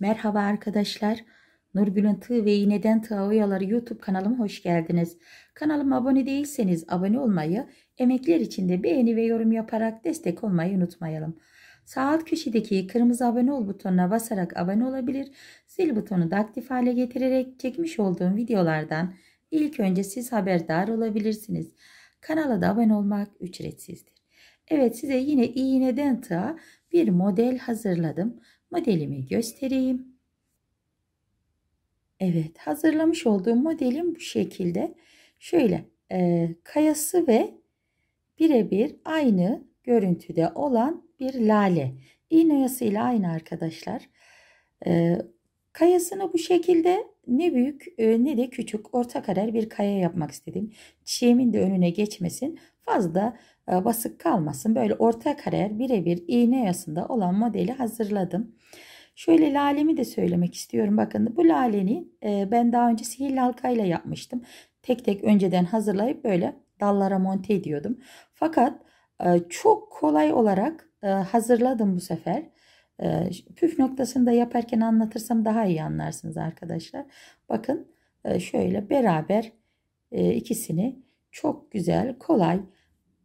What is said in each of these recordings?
Merhaba arkadaşlar. Nurgül'ün Tığ ve İğneden Tığ Oyaları YouTube kanalıma hoş geldiniz. Kanalıma abone değilseniz abone olmayı, emekler için de beğeni ve yorum yaparak destek olmayı unutmayalım. Sağ alt köşedeki kırmızı abone ol butonuna basarak abone olabilir, zil butonu da aktif hale getirerek çekmiş olduğum videolardan ilk önce siz haberdar olabilirsiniz. Kanala da abone olmak ücretsizdir. Evet size yine İğneden tığa bir model hazırladım modelimi göstereyim. Evet hazırlamış olduğum modelim bu şekilde. Şöyle e, kayası ve birebir aynı görüntüde olan bir lale. İğne oyasıyla aynı arkadaşlar. E, kayasını bu şekilde ne büyük e, ne de küçük orta karar bir kaya yapmak istedim. Çiçeğimin de önüne geçmesin fazla e, basık kalmasın. Böyle orta karar birebir iğne yasında olan modeli hazırladım. Şöyle lalemi de söylemek istiyorum. Bakın bu laleni e, ben daha önce sihirli halkayla yapmıştım. Tek tek önceden hazırlayıp böyle dallara monte ediyordum. Fakat e, çok kolay olarak hazırladım bu sefer. Püf noktasını da yaparken anlatırsam daha iyi anlarsınız arkadaşlar. Bakın şöyle beraber ikisini çok güzel kolay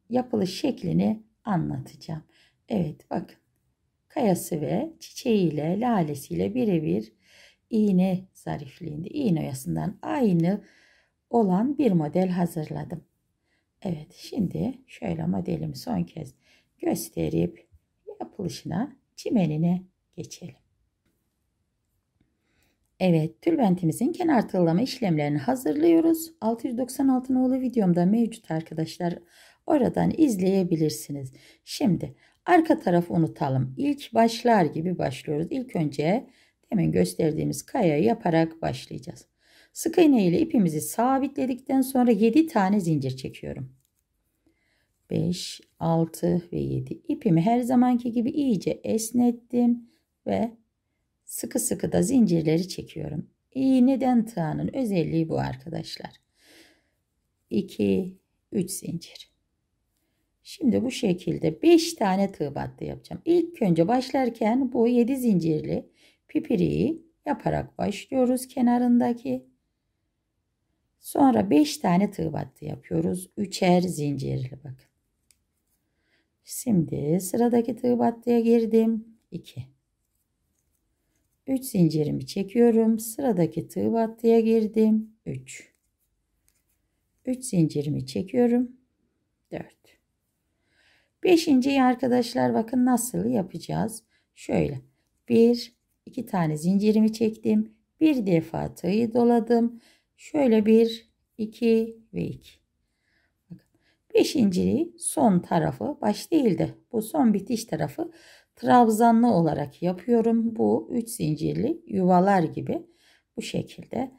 yapılış şeklini anlatacağım. Evet bakın kayası ve çiçeğiyle lalesiyle birebir iğne zarifliğinde iğne oyasından aynı olan bir model hazırladım. Evet şimdi şöyle modelimi son kez gösterip yapılışına çimenine geçelim. Evet, tülbentimizin kenar tığlama işlemlerini hazırlıyoruz. 696 nolu videomda mevcut arkadaşlar. Oradan izleyebilirsiniz. Şimdi arka tarafı unutalım. İlk başlar gibi başlıyoruz. İlk önce demin gösterdiğimiz kaya yaparak başlayacağız. Sık iğne ile ipimizi sabitledikten sonra 7 tane zincir çekiyorum. 5, 6 ve 7 ipimi her zamanki gibi iyice esnettim ve sıkı sıkı da zincirleri çekiyorum. İğneden tığının özelliği bu arkadaşlar. 2, 3 zincir. Şimdi bu şekilde 5 tane tığ battı yapacağım. İlk önce başlarken bu 7 zincirli pipiriyi yaparak başlıyoruz kenarındaki. Sonra 5 tane tığ battı yapıyoruz. Üçer zincirli bakın. Şimdi sıradaki tığ battıya girdim. 2. 3 zincirimi çekiyorum. Sıradaki tığ battıya girdim. 3. 3 zincirimi çekiyorum. 4. Beşinciyi arkadaşlar bakın nasıl yapacağız. Şöyle bir iki tane zincirimi çektim. Bir defa tığı doladım. Şöyle bir iki ve iki. Bakın, beşinciyi son tarafı baş değil de bu son bitiş tarafı trabzanlı olarak yapıyorum. Bu üç zincirli yuvalar gibi bu şekilde.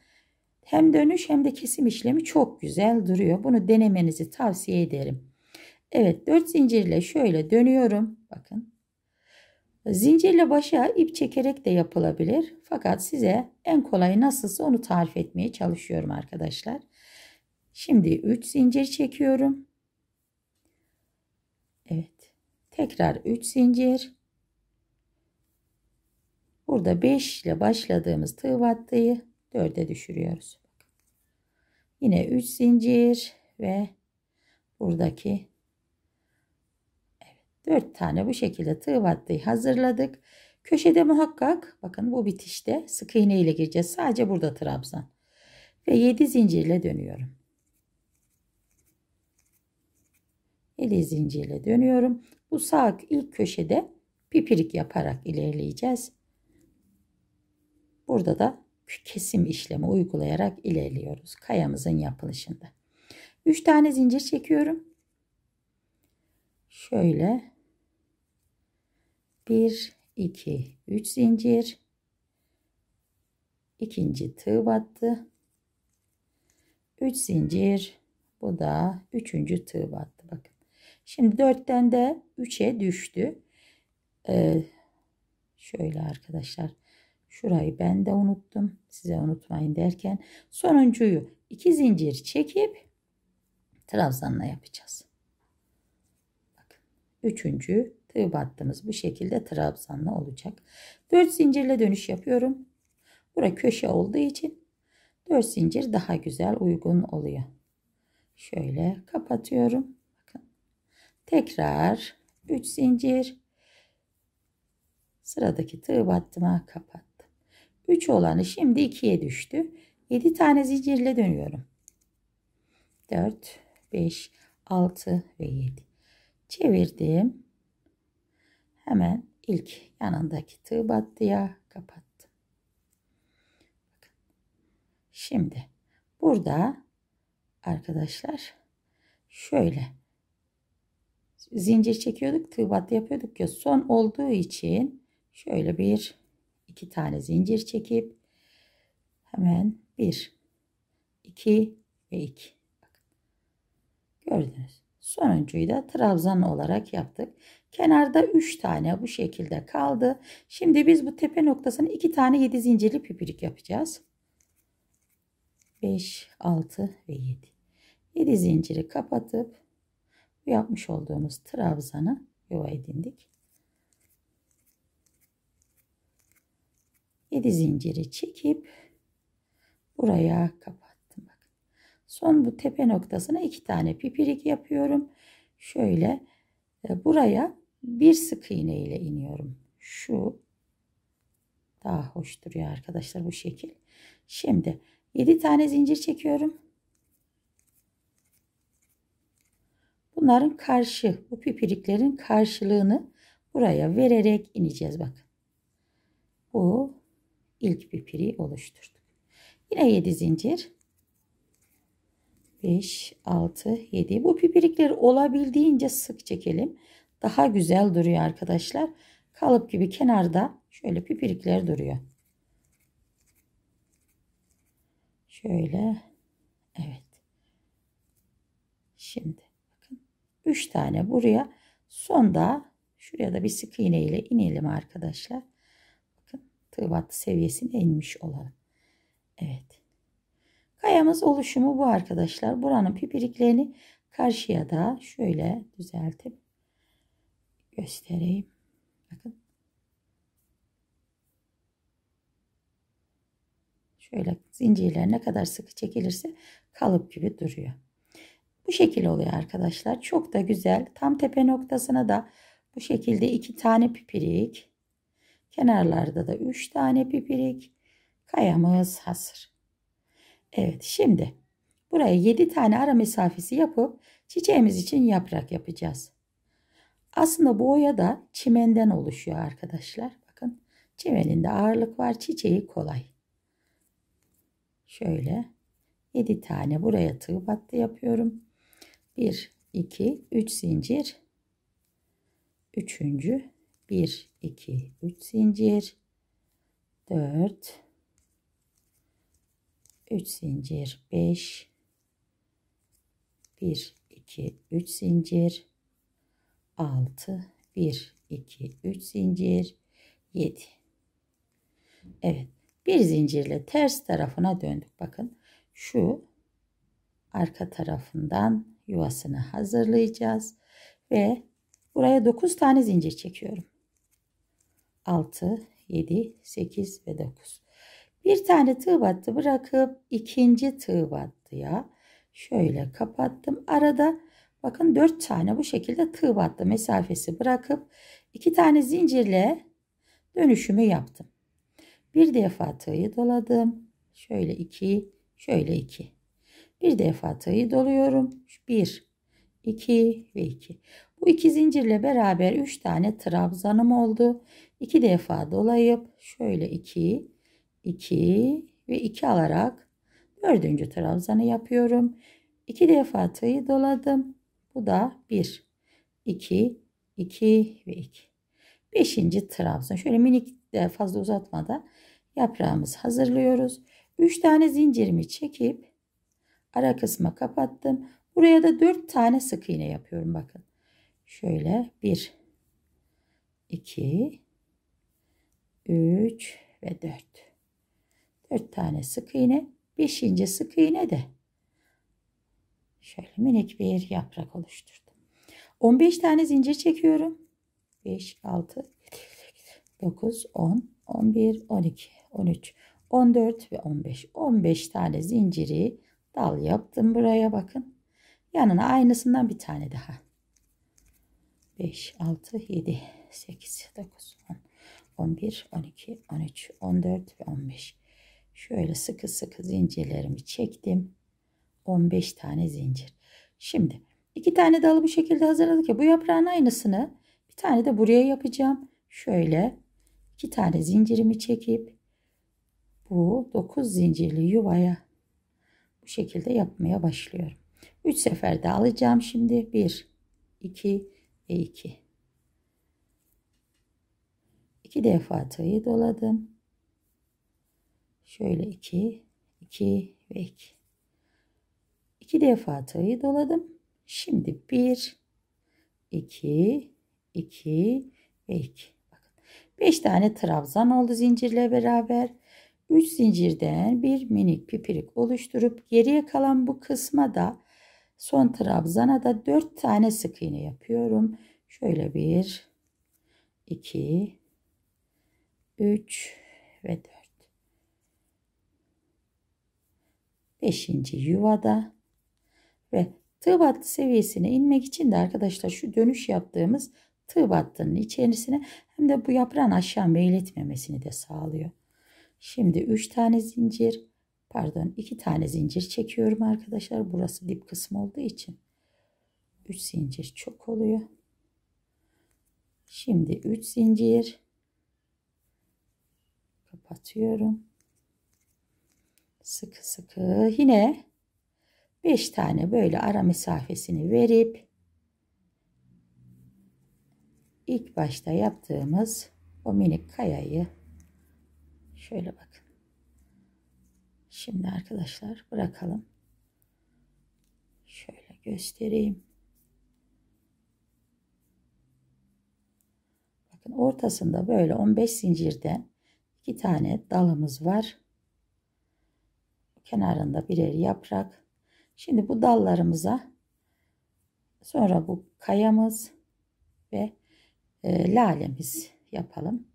Hem dönüş hem de kesim işlemi çok güzel duruyor. Bunu denemenizi tavsiye ederim. Evet 4 zincirle şöyle dönüyorum. Bakın. Zincirle başa ip çekerek de yapılabilir. Fakat size en kolayı nasılsa onu tarif etmeye çalışıyorum arkadaşlar. Şimdi 3 zincir çekiyorum. Evet. Tekrar 3 zincir. Burada 5 ile başladığımız tığ battıyı 4'e düşürüyoruz. Yine 3 zincir ve buradaki 4 tane bu şekilde tığ battıyı hazırladık. Köşede muhakkak bakın bu bitişte sık iğne ile gireceğiz. Sadece burada trabzan. Ve 7 zincirle dönüyorum. 7 zincirle dönüyorum. Bu sağ ilk köşede pipirik yaparak ilerleyeceğiz. Burada da kesim işlemi uygulayarak ilerliyoruz kayamızın yapılışında. 3 tane zincir çekiyorum. Şöyle 1 2 3 zincir ikinci tığ battı 3 zincir bu da üçüncü tığ battı bakın şimdi 4'ten de 3'e düştü ee, şöyle arkadaşlar şurayı ben de unuttum size unutmayın derken sonuncuyu 2 zincir çekip trabzanla yapacağız bakın üçüncü tığ battığımız bu şekilde trabzanlı olacak. 4 zincirle dönüş yapıyorum. Bura köşe olduğu için 4 zincir daha güzel uygun oluyor. Şöyle kapatıyorum. Bakın. Tekrar 3 zincir sıradaki tığ battıma kapattım. 3 olanı şimdi 2'ye düştü. 7 tane zincirle dönüyorum. 4 5 6 ve 7 çevirdim Hemen ilk yanındaki tığ battıya kapattım. Şimdi burada arkadaşlar şöyle zincir çekiyorduk tığ battı yapıyorduk ya son olduğu için şöyle bir iki tane zincir çekip hemen bir iki ve iki Bakın. gördünüz sonuncuyu da trabzan olarak yaptık Kenarda 3 tane bu şekilde kaldı. Şimdi biz bu tepe noktasına 2 tane 7 zincirli pipirik yapacağız. 5, 6 ve 7. 7 zinciri kapatıp bu yapmış olduğumuz trabzanı yuva edindik. 7 zinciri çekip buraya kapattım. Bak. Son bu tepe noktasına iki tane pipirik yapıyorum. Şöyle e, buraya bir sık iğne ile iniyorum. Şu daha hoş duruyor arkadaşlar bu şekil. Şimdi 7 tane zincir çekiyorum. Bunların karşı bu pipiriklerin karşılığını buraya vererek ineceğiz bakın. Bu ilk pipiri oluşturduk. Yine 7 zincir. 5, 6, 7. Bu pipirikleri olabildiğince sık çekelim daha güzel duruyor arkadaşlar. Kalıp gibi kenarda şöyle pipirikler duruyor. Şöyle. Evet. Şimdi bakın 3 tane buraya sonda şuraya da bir sık iğne ile inelim arkadaşlar. Bakın tığ battı seviyesine inmiş olalım. Evet. Kayamız oluşumu bu arkadaşlar. Buranın pipiriklerini karşıya da şöyle düzeltip göstereyim. Bakın. Şöyle zincirler ne kadar sıkı çekilirse kalıp gibi duruyor. Bu şekil oluyor arkadaşlar. Çok da güzel. Tam tepe noktasına da bu şekilde iki tane pipirik. Kenarlarda da üç tane pipirik. Kayamız hazır. Evet şimdi buraya yedi tane ara mesafesi yapıp çiçeğimiz için yaprak yapacağız. Aslında bu oya da çimenden oluşuyor arkadaşlar. Bakın çimeninde ağırlık var. Çiçeği kolay. Şöyle 7 tane buraya tığ battı yapıyorum. 1, 2, 3 zincir. Üçüncü 1, 2, 3 zincir. 4, 3 zincir 5 1 2 3 zincir 6 1 2 3 zincir 7 Evet bir zincirle ters tarafına döndük bakın şu arka tarafından yuvasını hazırlayacağız ve buraya 9 tane zincir çekiyorum 6 7 8 ve 9 bir tane tığ battı bırakıp ikinci tığ battıya şöyle kapattım arada Bakın 4 tane bu şekilde tığ battı mesafesi bırakıp 2 tane zincirle dönüşümü yaptım. Bir defa tığı doladım. Şöyle 2, şöyle 2. Bir defa tığı doluyorum. 1, 2 ve 2. Bu iki zincirle beraber 3 tane trabzanım oldu. 2 defa dolayıp şöyle 2, 2 ve 2 alarak dördüncü trabzanı yapıyorum. 2 defa tığı doladım. Bu da 1, 2, 2 ve 2. Beşinci trabzan. Şöyle minik e, fazla uzatmadan yaprağımızı hazırlıyoruz. 3 tane zincirimi çekip ara kısma kapattım. Buraya da 4 tane sık iğne yapıyorum bakın. Şöyle 1 2 3 ve 4. 4 tane sık iğne. Beşinci sık iğne de şöyle minik bir yaprak oluşturdum. 15 tane zincir çekiyorum. 5, 6, 9, 10, 11, 12, 13, 14 ve 15. 15 tane zinciri dal yaptım buraya bakın. Yanına aynısından bir tane daha. 5, 6, 7, 8, 9, 10, 11, 12, 13, 14 ve 15. Şöyle sıkı sıkı zincirlerimi çektim. 15 tane zincir. Şimdi iki tane dalı bu şekilde hazırladık ya bu yaprağın aynısını bir tane de buraya yapacağım. Şöyle iki tane zincirimi çekip bu 9 zincirli yuvaya bu şekilde yapmaya başlıyorum. 3 sefer de alacağım şimdi. 1 2 ve 2. 2 defa tığı doladım. Şöyle 2 2 ve 2. 2 defa tığ'ı doladım. Şimdi 1 2 2 ve 2. Bakın 5 tane trabzan oldu zincirle beraber. 3 zincirden bir minik pipirik oluşturup geriye kalan bu kısma da son trabzana da 4 tane sık iğne yapıyorum. Şöyle 1 2 3 ve 4. 5. yuvada ve tığ battı seviyesine inmek için de arkadaşlar şu dönüş yaptığımız tığ battının içerisine hem de bu yaprağın aşağı meyletmemesini de sağlıyor. Şimdi 3 tane zincir pardon 2 tane zincir çekiyorum arkadaşlar. Burası dip kısmı olduğu için 3 zincir çok oluyor. Şimdi 3 zincir kapatıyorum. Sıkı sıkı yine 5 tane böyle ara mesafesini verip ilk başta yaptığımız o minik kayayı şöyle bakın. Şimdi arkadaşlar bırakalım. Şöyle göstereyim. Bakın ortasında böyle 15 zincirden iki tane dalımız var. Kenarında birer yaprak Şimdi bu dallarımıza sonra bu kayamız ve e, lalemiz yapalım.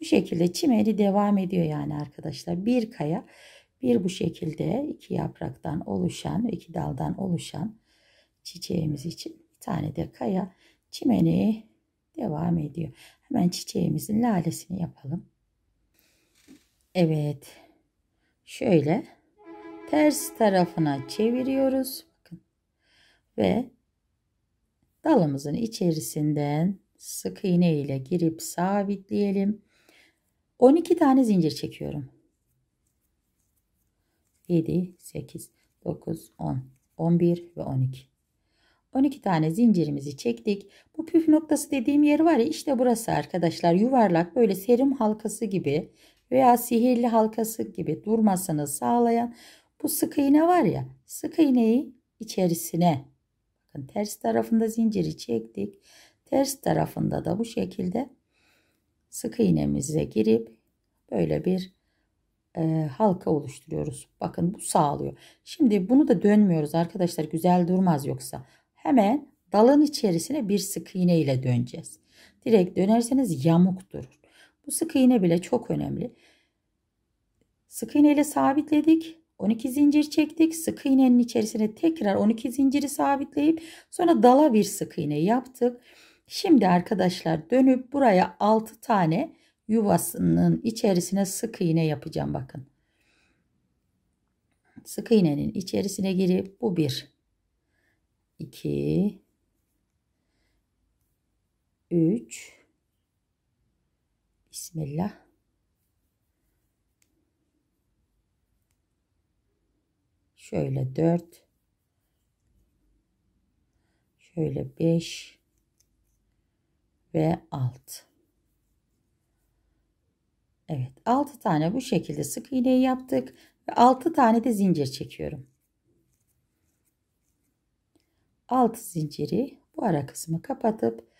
Bu şekilde çimeri devam ediyor yani arkadaşlar. Bir kaya bir bu şekilde iki yapraktan oluşan, iki daldan oluşan çiçeğimiz için bir tane de kaya çimeni devam ediyor. Hemen çiçeğimizin lalesini yapalım. Evet. Şöyle ters tarafına çeviriyoruz. Bakın. Ve dalımızın içerisinden sık iğne ile girip sabitleyelim. 12 tane zincir çekiyorum. 7, 8, 9, 10, 11 ve 12. 12 tane zincirimizi çektik. Bu püf noktası dediğim yer var ya işte burası arkadaşlar yuvarlak böyle serum halkası gibi veya sihirli halkası gibi durmasını sağlayan bu sık iğne var ya sık iğneyi içerisine bakın ters tarafında zinciri çektik. Ters tarafında da bu şekilde sık iğnemize girip böyle bir e, halka oluşturuyoruz. Bakın bu sağlıyor. Şimdi bunu da dönmüyoruz arkadaşlar güzel durmaz yoksa. Hemen dalın içerisine bir sık iğne ile döneceğiz. Direkt dönerseniz yamuk durur. Bu sık iğne bile çok önemli. Sık iğne ile sabitledik. 12 zincir çektik. Sık iğnenin içerisine tekrar 12 zinciri sabitleyip sonra dala bir sık iğne yaptık. Şimdi arkadaşlar dönüp buraya 6 tane yuvasının içerisine sık iğne yapacağım bakın. Sık iğnenin içerisine girip bu bir, iki, üç, Bismillah Şöyle 4. Şöyle 5 ve 6. Evet 6 tane bu şekilde sık iğneyi yaptık ve 6 tane de zincir çekiyorum. 6 zinciri bu ara kısmı kapatıp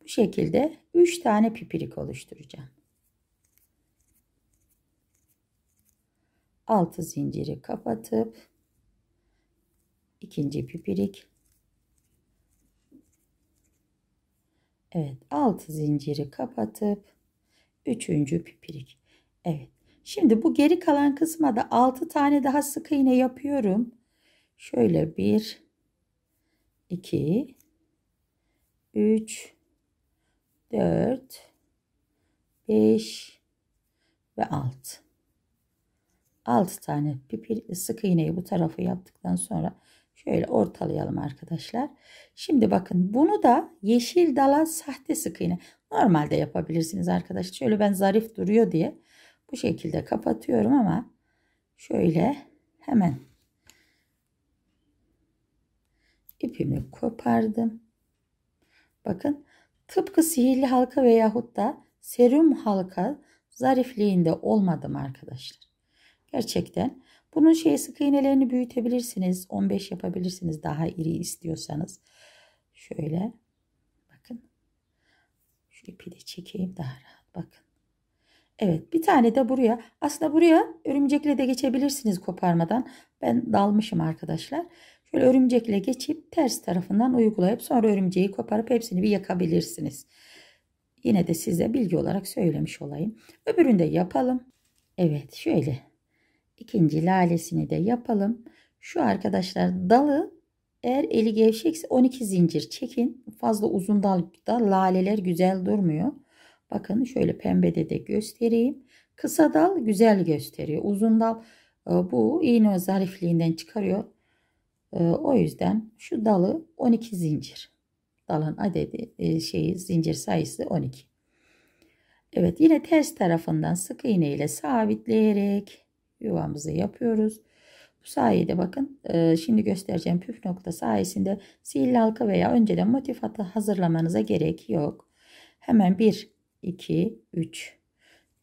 bu şekilde 3 tane pipirik oluşturacağım. 6 zinciri kapatıp ikinci pipirik Evet, 6 zinciri kapatıp üçüncü pipirik. Evet. Şimdi bu geri kalan kısma da 6 tane daha sık iğne yapıyorum. Şöyle bir, 2 3 4 5 ve 6. 6 tane pipir sık iğneyi bu tarafı yaptıktan sonra Şöyle ortalayalım arkadaşlar. Şimdi bakın bunu da yeşil dala sahte sık iğne. Normalde yapabilirsiniz arkadaşlar. Şöyle ben zarif duruyor diye bu şekilde kapatıyorum ama şöyle hemen ipimi kopardım. Bakın tıpkı sihirli halka veyahut da serum halka zarifliğinde olmadım arkadaşlar. Gerçekten bunun şeyi sık iğnelerini büyütebilirsiniz. 15 yapabilirsiniz daha iri istiyorsanız. Şöyle bakın. Şu ipi de çekeyim daha rahat bakın. Evet bir tane de buraya. Aslında buraya örümcekle de geçebilirsiniz koparmadan. Ben dalmışım arkadaşlar. Şöyle örümcekle geçip ters tarafından uygulayıp sonra örümceği koparıp hepsini bir yakabilirsiniz. Yine de size bilgi olarak söylemiş olayım. Öbürünü de yapalım. Evet şöyle ikinci lalesini de yapalım. Şu arkadaşlar dalı eğer eli gevşekse 12 zincir çekin. Fazla uzun dalda laleler güzel durmuyor. Bakın şöyle pembede de göstereyim. Kısa dal güzel gösteriyor. Uzun dal e, bu iğne zarifliğinden çıkarıyor. E, o yüzden şu dalı 12 zincir. Dalın adedi e, şeyi zincir sayısı 12. Evet yine ters tarafından sık iğne ile sabitleyerek yuvamızı yapıyoruz. Bu sayede bakın e, şimdi göstereceğim püf nokta sayesinde sihirli halka veya önceden motif atı hazırlamanıza gerek yok. Hemen 1, 2, 3,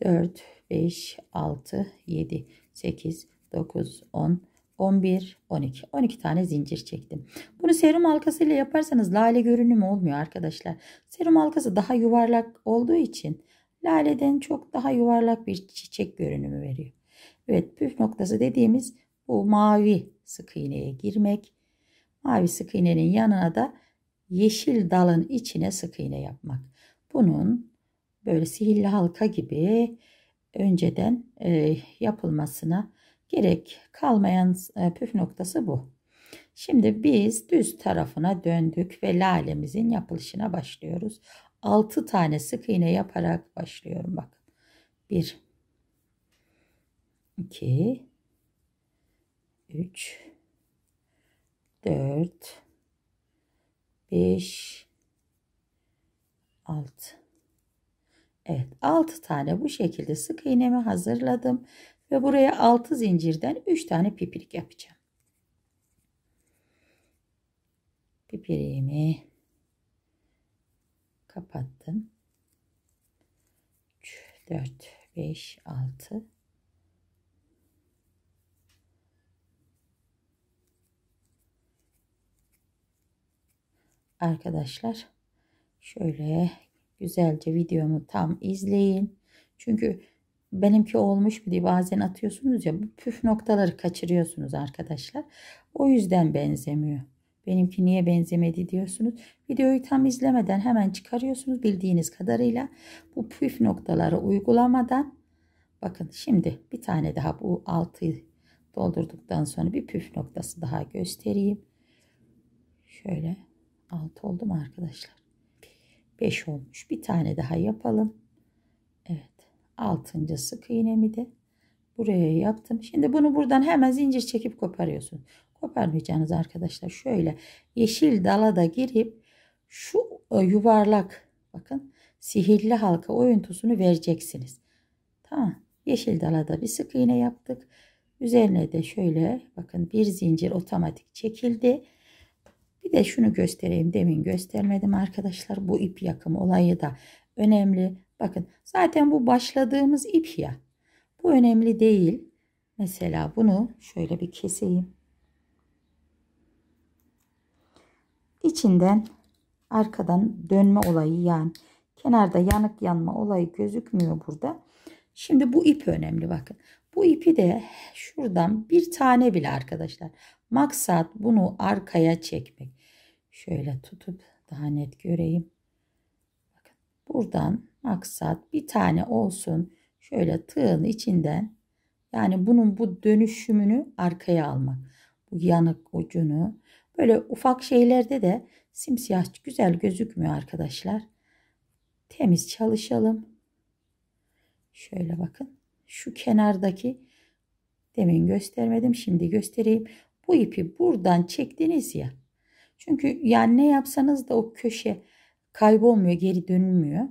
4, 5, 6, 7, 8, 9, 10, 11, 12. 12 tane zincir çektim. Bunu serum halkası ile yaparsanız lale görünümü olmuyor arkadaşlar. Serum halkası daha yuvarlak olduğu için laleden çok daha yuvarlak bir çiçek görünümü veriyor. Evet püf noktası dediğimiz bu mavi sık iğneye girmek. Mavi sık iğnenin yanına da yeşil dalın içine sık iğne yapmak. Bunun böyle sihirli halka gibi önceden e, yapılmasına gerek kalmayan e, püf noktası bu. Şimdi biz düz tarafına döndük ve lalemizin yapılışına başlıyoruz. 6 tane sık iğne yaparak başlıyorum bak. 1 2 3 4 5 6 Evet 6 tane bu şekilde sık iğnemi hazırladım ve buraya 6 zincirden 3 tane pipirik yapacağım. Pipiriğimi kapattım. 3 4 5 6 arkadaşlar. Şöyle güzelce videomu tam izleyin. Çünkü benimki olmuş mu diye bazen atıyorsunuz ya bu püf noktaları kaçırıyorsunuz arkadaşlar. O yüzden benzemiyor. Benimki niye benzemedi diyorsunuz. Videoyu tam izlemeden hemen çıkarıyorsunuz bildiğiniz kadarıyla. Bu püf noktaları uygulamadan bakın şimdi bir tane daha bu altı doldurduktan sonra bir püf noktası daha göstereyim. Şöyle 6 oldu mu arkadaşlar? 5 olmuş. Bir tane daha yapalım. Evet. Altıncı sık iğnemi de buraya yaptım. Şimdi bunu buradan hemen zincir çekip koparıyorsun. Koparmayacağınız arkadaşlar şöyle yeşil dala da girip şu e, yuvarlak bakın sihirli halka oyuntusunu vereceksiniz. Tamam. Yeşil dala da bir sık iğne yaptık. Üzerine de şöyle bakın bir zincir otomatik çekildi. Bir de şunu göstereyim. Demin göstermedim arkadaşlar. Bu ip yakımı olayı da önemli. Bakın zaten bu başladığımız ip ya. Bu önemli değil. Mesela bunu şöyle bir keseyim. İçinden arkadan dönme olayı yani kenarda yanık yanma olayı gözükmüyor burada. Şimdi bu ip önemli bakın. Bu ipi de şuradan bir tane bile arkadaşlar Maksat bunu arkaya çekmek. Şöyle tutup daha net göreyim. Bakın buradan maksat bir tane olsun. Şöyle tığın içinden yani bunun bu dönüşümünü arkaya almak. Bu yanık ucunu. Böyle ufak şeylerde de simsiyah güzel gözükmüyor arkadaşlar. Temiz çalışalım. Şöyle bakın. Şu kenardaki demin göstermedim. Şimdi göstereyim bu ipi buradan çektiniz ya. Çünkü yani ne yapsanız da o köşe kaybolmuyor, geri dönmüyor.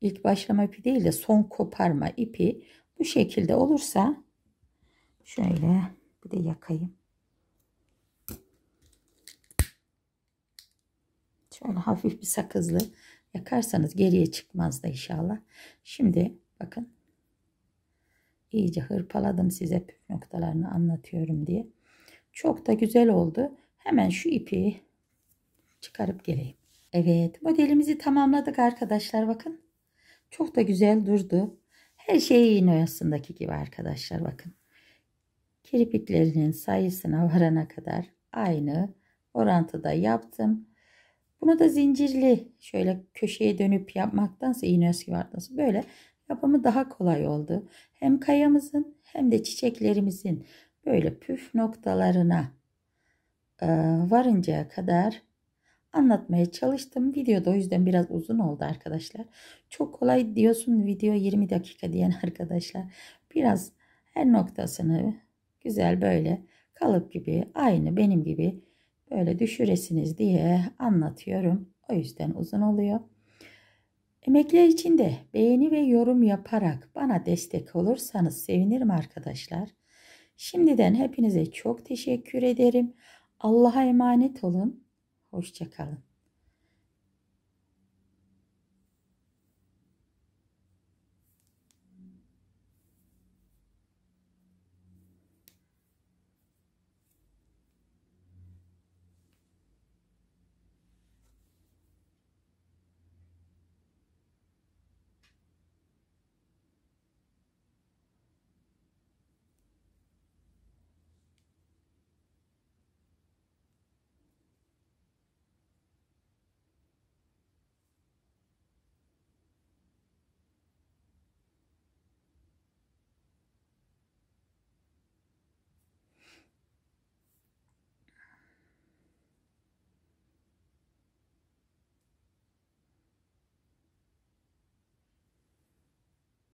İlk başlama ipi değil de son koparma ipi bu şekilde olursa şöyle bir de yakayım. Şöyle hafif bir sakızlı yakarsanız geriye çıkmaz da inşallah. Şimdi bakın iyice hırpaladım size püf noktalarını anlatıyorum diye. Çok da güzel oldu. Hemen şu ipi çıkarıp geleyim. Evet modelimizi tamamladık arkadaşlar bakın. Çok da güzel durdu. Her şey iğne oyasındaki gibi arkadaşlar bakın. Kirpiklerinin sayısına varana kadar aynı orantıda yaptım. Bunu da zincirli şöyle köşeye dönüp yapmaktansa iğne oyası gibi böyle yapımı daha kolay oldu. Hem kayamızın hem de çiçeklerimizin böyle püf noktalarına e, varıncaya kadar anlatmaya çalıştım. Videoda o yüzden biraz uzun oldu arkadaşlar. Çok kolay diyorsun video 20 dakika diyen arkadaşlar. Biraz her noktasını güzel böyle kalıp gibi aynı benim gibi böyle düşüresiniz diye anlatıyorum. O yüzden uzun oluyor. Emekler için de beğeni ve yorum yaparak bana destek olursanız sevinirim arkadaşlar. Şimdiden hepinize çok teşekkür ederim. Allah'a emanet olun. Hoşçakalın.